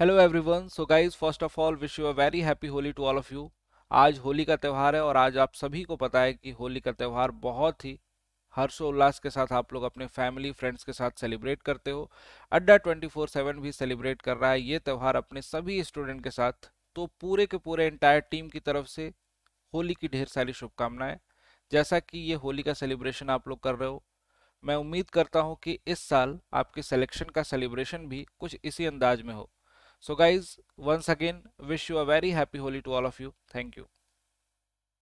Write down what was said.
Hello everyone so guys first of all wish you a very happy Holi to all of you आज होली का त्यौहार है और आज आप सभी को पता है कि होली का त्यौहार बहुत ही हर्षोल्लास के साथ आप लोग अपने फैमिली फ्रेंड्स के साथ सेलिब्रेट करते हो अड्डा ट्वेंटी फोर सेवन भी सेलिब्रेट कर रहा है ये त्यौहार अपने सभी स्टूडेंट के साथ तो पूरे के पूरे इंटायर टीम की तरफ से होली की ढेर सारी शुभकामनाएं जैसा कि ये होली का सेलिब्रेशन आप लोग कर रहे हो मैं उम्मीद करता हूँ कि इस साल आपके सेलेक्शन का सेलिब्रेशन भी कुछ इसी अंदाज में हो So guys, once again, wish you a very happy Holi to all of you. Thank you.